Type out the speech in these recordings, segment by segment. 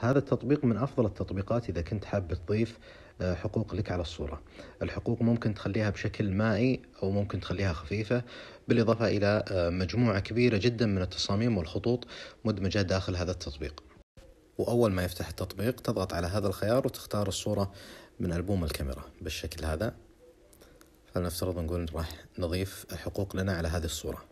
هذا التطبيق من افضل التطبيقات اذا كنت حاب تضيف آه، حقوق لك على الصوره. الحقوق ممكن تخليها بشكل مائي او ممكن تخليها خفيفه، بالاضافه الى آه، مجموعه كبيره جدا من التصاميم والخطوط مدمجه داخل هذا التطبيق. واول ما يفتح التطبيق تضغط على هذا الخيار وتختار الصوره من البوم الكاميرا بالشكل هذا. فلنفترض نقول راح نضيف حقوق لنا على هذه الصوره.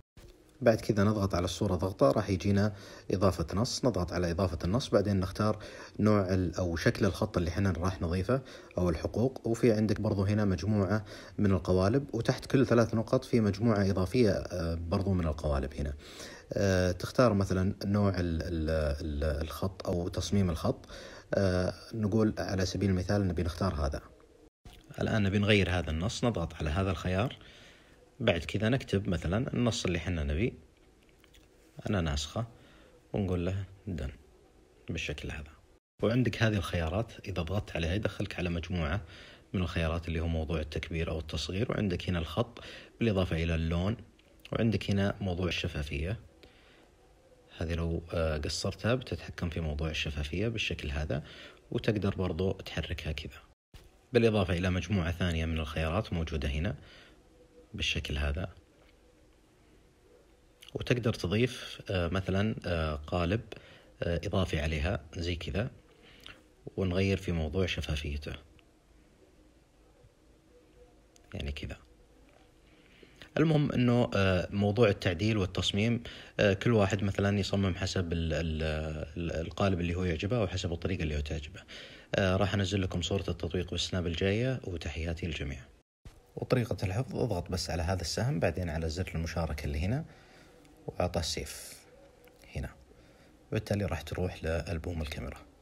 بعد كذا نضغط على الصورة ضغطة راح يجينا إضافة نص نضغط على إضافة النص بعدين نختار نوع أو شكل الخط اللي احنا راح نضيفه أو الحقوق وفي عندك برضو هنا مجموعة من القوالب وتحت كل ثلاث نقط في مجموعة إضافية آه، برضو من القوالب هنا آه، تختار مثلا نوع الخط أو تصميم الخط آه، نقول على سبيل المثال نبي نختار هذا الآن نبي نغير هذا النص نضغط على هذا الخيار بعد كذا نكتب مثلا النص اللي حنا نبي أنا ناسخة ونقول له دن بالشكل هذا وعندك هذه الخيارات إذا ضغطت عليها يدخلك على مجموعة من الخيارات اللي هو موضوع التكبير أو التصغير وعندك هنا الخط بالإضافة إلى اللون وعندك هنا موضوع الشفافية هذه لو آه، قصرتها بتتحكم في موضوع الشفافية بالشكل هذا وتقدر برضو تحركها كذا بالإضافة إلى مجموعة ثانية من الخيارات موجودة هنا بالشكل هذا وتقدر تضيف آه، مثلا آه، قالب آه، إضافي عليها زي كذا ونغير في موضوع شفافيته يعني كذا المهم انه موضوع التعديل والتصميم كل واحد مثلا يصمم حسب القالب اللي هو يعجبه وحسب الطريقه اللي هو تعجبه راح انزل لكم صوره التطبيق بالسناب الجايه وتحياتي للجميع وطريقة الحفظ اضغط بس على هذا السهم بعدين على زر المشاركة اللي هنا وأعطى سيف هنا وبالتالي راح تروح لألبوم الكاميرا